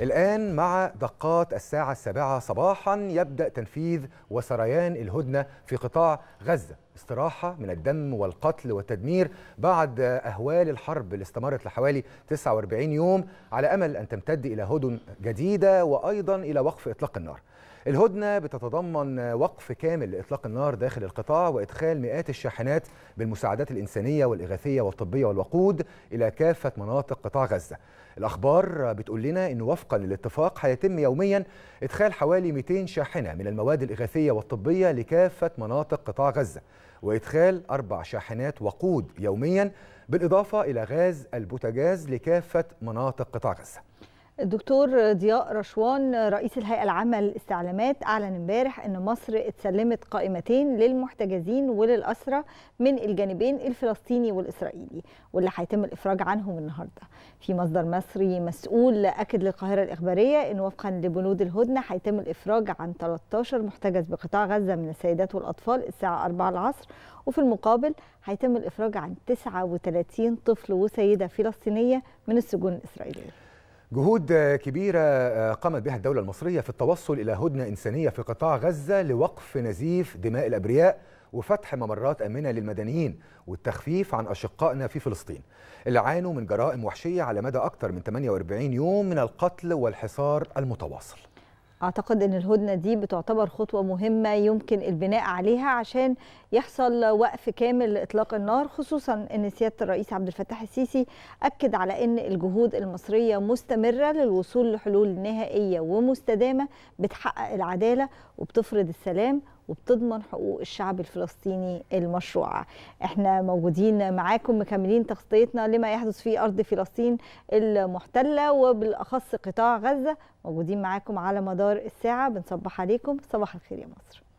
الآن مع دقات الساعة السابعة صباحا يبدأ تنفيذ وسريان الهدنة في قطاع غزة استراحة من الدم والقتل والتدمير بعد أهوال الحرب اللي استمرت لحوالي 49 يوم على أمل أن تمتد إلى هدن جديدة وأيضا إلى وقف إطلاق النار الهدنة بتتضمن وقف كامل لإطلاق النار داخل القطاع وإدخال مئات الشاحنات بالمساعدات الإنسانية والإغاثية والطبية والوقود إلى كافة مناطق قطاع غزة الأخبار بتقول لنا أنه وفقا للاتفاق هيتم يوميا إدخال حوالي 200 شاحنة من المواد الإغاثية والطبية لكافة مناطق قطاع غزة وإدخال أربع شاحنات وقود يوميا بالإضافة إلى غاز البوتاجاز لكافة مناطق قطاع غزة الدكتور ضياء رشوان رئيس الهيئه العامه للاستعلامات اعلن امبارح ان مصر اتسلمت قائمتين للمحتجزين وللاسرى من الجانبين الفلسطيني والاسرائيلي واللي هيتم الافراج عنهم النهارده في مصدر مصري مسؤول اكد للقاهره الاخباريه ان وفقا لبنود الهدنه هيتم الافراج عن 13 محتجز بقطاع غزه من السيدات والاطفال الساعه 4 العصر وفي المقابل هيتم الافراج عن 39 طفل وسيده فلسطينيه من السجون الاسرائيليه جهود كبيرة آه، قامت بها الدولة المصرية في التوصل إلى هدنة إنسانية في قطاع غزة لوقف نزيف دماء الأبرياء وفتح ممرات آمنة للمدنيين والتخفيف عن أشقائنا في فلسطين اللي عانوا من جرائم وحشية على مدى أكثر من 48 يوم من القتل والحصار المتواصل اعتقد ان الهدنه دي بتعتبر خطوه مهمه يمكن البناء عليها عشان يحصل وقف كامل لاطلاق النار خصوصا ان سياده الرئيس عبد الفتاح السيسي اكد على ان الجهود المصريه مستمره للوصول لحلول نهائيه ومستدامه بتحقق العداله وبتفرض السلام وبتضمن حقوق الشعب الفلسطيني المشروعة احنا موجودين معاكم مكملين تغطيتنا لما يحدث في أرض فلسطين المحتلة وبالأخص قطاع غزة موجودين معاكم على مدار الساعة بنصبح عليكم صباح الخير يا مصر